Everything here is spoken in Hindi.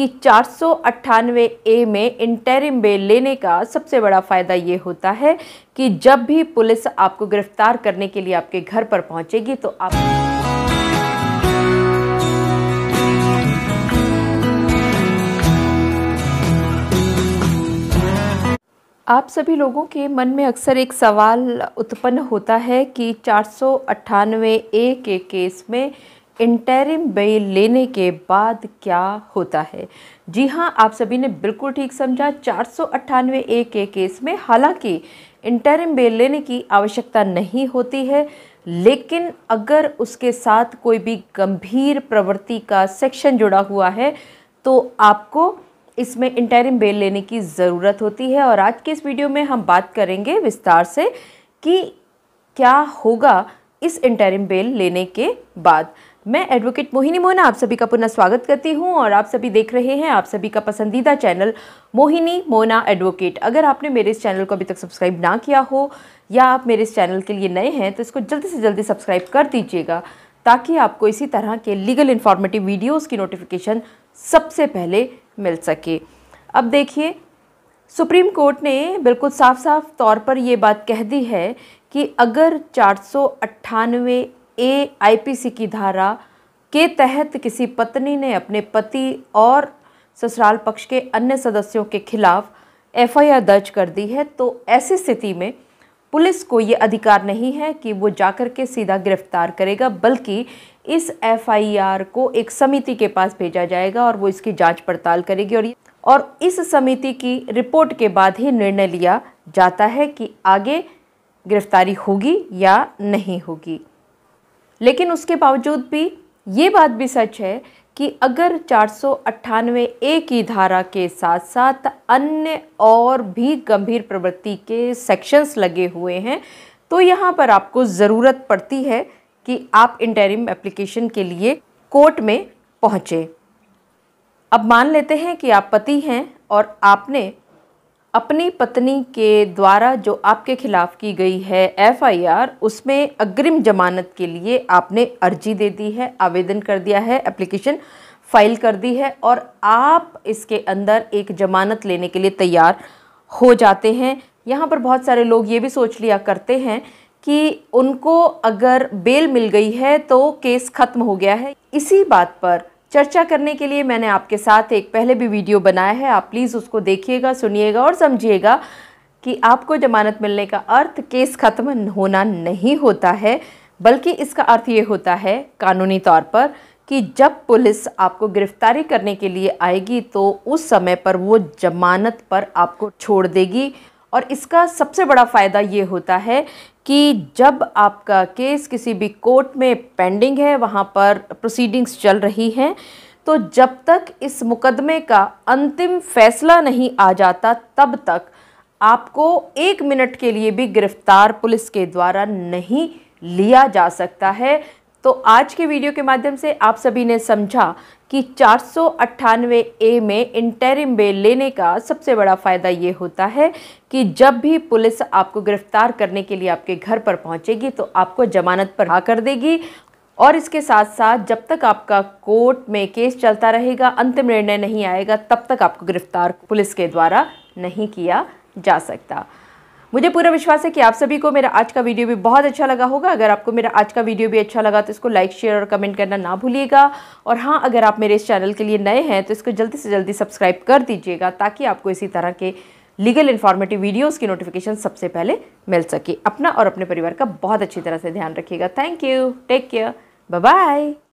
कि चार ए में इंटरिम बेल लेने का सबसे बड़ा फ़ायदा ये होता है कि जब भी पुलिस आपको गिरफ्तार करने के लिए आपके घर पर पहुंचेगी तो आप आप सभी लोगों के मन में अक्सर एक सवाल उत्पन्न होता है कि चार ए के केस में इंटरिम बेल लेने के बाद क्या होता है जी हाँ आप सभी ने बिल्कुल ठीक समझा चार सौ अट्ठानवे ए के केस में हालांकि इंटरिम बेल लेने की आवश्यकता नहीं होती है लेकिन अगर उसके साथ कोई भी गंभीर प्रवृत्ति का सेक्शन जुड़ा हुआ है तो आपको इसमें इंटरिम बेल लेने की ज़रूरत होती है और आज के इस वीडियो में हम बात करेंगे विस्तार से कि क्या होगा इस इंटरिम बेल लेने के बाद मैं एडवोकेट मोहिनी मोहना आप सभी का पुनः स्वागत करती हूं और आप सभी देख रहे हैं आप सभी का पसंदीदा चैनल मोहिनी मोना एडवोकेट अगर आपने मेरे इस चैनल को अभी तक सब्सक्राइब ना किया हो या आप मेरे इस चैनल के लिए नए हैं तो इसको जल्दी से जल्दी सब्सक्राइब कर दीजिएगा ताकि आपको इसी तरह के लीगल इन्फॉर्मेटिव वीडियोज़ की नोटिफिकेशन सबसे पहले मिल सके अब देखिए सुप्रीम कोर्ट ने बिल्कुल साफ साफ तौर पर ये बात कह दी है कि अगर चार सौ अट्ठानवे ए आईपीसी की धारा के तहत किसी पत्नी ने अपने पति और ससुराल पक्ष के अन्य सदस्यों के खिलाफ एफआईआर दर्ज कर दी है तो ऐसी स्थिति में पुलिस को ये अधिकार नहीं है कि वो जाकर के सीधा गिरफ्तार करेगा बल्कि इस एफआईआर को एक समिति के पास भेजा जाएगा और वो इसकी जांच पड़ताल करेगी और और इस समिति की रिपोर्ट के बाद ही निर्णय लिया जाता है कि आगे गिरफ्तारी होगी या नहीं होगी लेकिन उसके बावजूद भी ये बात भी सच है कि अगर चार ए की धारा के साथ साथ अन्य और भी गंभीर प्रवृत्ति के सेक्शंस लगे हुए हैं तो यहाँ पर आपको ज़रूरत पड़ती है कि आप इंटरिम एप्लीकेशन के लिए कोर्ट में पहुँचें अब मान लेते हैं कि आप पति हैं और आपने अपनी पत्नी के द्वारा जो आपके खिलाफ की गई है एफआईआर उसमें अग्रिम जमानत के लिए आपने अर्जी दे दी है आवेदन कर दिया है एप्लीकेशन फाइल कर दी है और आप इसके अंदर एक जमानत लेने के लिए तैयार हो जाते हैं यहाँ पर बहुत सारे लोग ये भी सोच लिया करते हैं कि उनको अगर बेल मिल गई है तो केस ख़त्म हो गया है इसी बात पर चर्चा करने के लिए मैंने आपके साथ एक पहले भी वीडियो बनाया है आप प्लीज़ उसको देखिएगा सुनिएगा और समझिएगा कि आपको जमानत मिलने का अर्थ केस ख़त्म होना नहीं होता है बल्कि इसका अर्थ ये होता है कानूनी तौर पर कि जब पुलिस आपको गिरफ्तारी करने के लिए आएगी तो उस समय पर वो जमानत पर आपको छोड़ देगी और इसका सबसे बड़ा फ़ायदा ये होता है कि जब आपका केस किसी भी कोर्ट में पेंडिंग है वहाँ पर प्रोसीडिंग्स चल रही हैं तो जब तक इस मुकदमे का अंतिम फैसला नहीं आ जाता तब तक आपको एक मिनट के लिए भी गिरफ्तार पुलिस के द्वारा नहीं लिया जा सकता है तो आज के वीडियो के माध्यम से आप सभी ने समझा कि चार ए में इंटरिम बेल लेने का सबसे बड़ा फ़ायदा ये होता है कि जब भी पुलिस आपको गिरफ्तार करने के लिए आपके घर पर पहुंचेगी तो आपको जमानत पर हाँ कर देगी और इसके साथ साथ जब तक आपका कोर्ट में केस चलता रहेगा अंतिम निर्णय नहीं आएगा तब तक आपको गिरफ्तार पुलिस के द्वारा नहीं किया जा सकता मुझे पूरा विश्वास है कि आप सभी को मेरा आज का वीडियो भी बहुत अच्छा लगा होगा अगर आपको मेरा आज का वीडियो भी अच्छा लगा तो इसको लाइक शेयर और कमेंट करना ना भूलिएगा और हाँ अगर आप मेरे इस चैनल के लिए नए हैं तो इसको जल्दी से जल्दी सब्सक्राइब कर दीजिएगा ताकि आपको इसी तरह के लीगल इन्फॉर्मेटिव वीडियोज़ की नोटिफिकेशन सबसे पहले मिल सके अपना और अपने परिवार का बहुत अच्छी तरह से ध्यान रखिएगा thank you take care bye